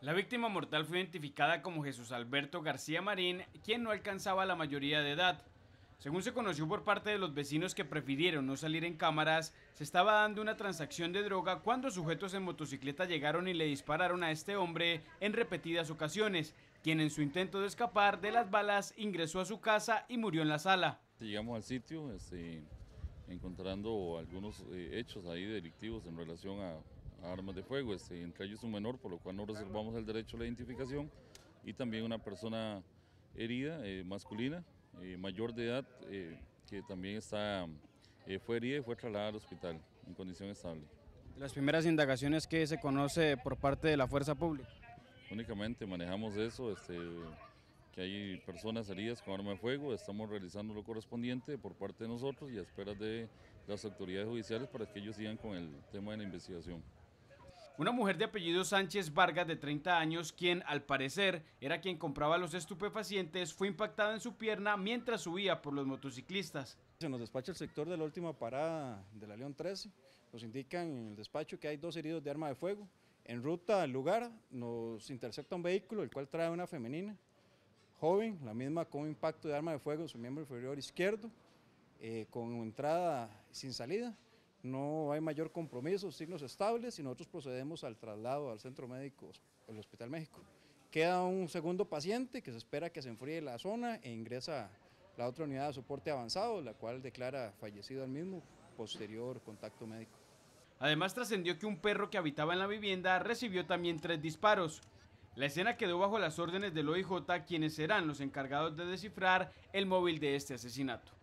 La víctima mortal fue identificada como Jesús Alberto García Marín, quien no alcanzaba la mayoría de edad. Según se conoció por parte de los vecinos que prefirieron no salir en cámaras, se estaba dando una transacción de droga cuando sujetos en motocicleta llegaron y le dispararon a este hombre en repetidas ocasiones, quien en su intento de escapar de las balas ingresó a su casa y murió en la sala. Llegamos al sitio este, encontrando algunos eh, hechos ahí delictivos en relación a armas de fuego, este, entre ellos un menor, por lo cual no reservamos el derecho a la identificación, y también una persona herida, eh, masculina, eh, mayor de edad, eh, que también está, fue herida y fue trasladada al hospital en condición estable. ¿Las primeras indagaciones que se conoce por parte de la fuerza pública? Únicamente manejamos eso, este, que hay personas heridas con armas de fuego, estamos realizando lo correspondiente por parte de nosotros y a espera de las autoridades judiciales para que ellos sigan con el tema de la investigación. Una mujer de apellido Sánchez Vargas de 30 años, quien al parecer era quien compraba los estupefacientes, fue impactada en su pierna mientras subía por los motociclistas. Se nos despacha el sector de la última parada de la León 13. Nos indican en el despacho que hay dos heridos de arma de fuego. En ruta al lugar nos intercepta un vehículo, el cual trae una femenina joven, la misma con impacto de arma de fuego en su miembro inferior izquierdo, eh, con entrada sin salida no hay mayor compromiso, signos estables y nosotros procedemos al traslado al centro médico, el Hospital México. Queda un segundo paciente que se espera que se enfríe la zona e ingresa la otra unidad de soporte avanzado, la cual declara fallecido al mismo posterior contacto médico. Además trascendió que un perro que habitaba en la vivienda recibió también tres disparos. La escena quedó bajo las órdenes del OIJ, quienes serán los encargados de descifrar el móvil de este asesinato.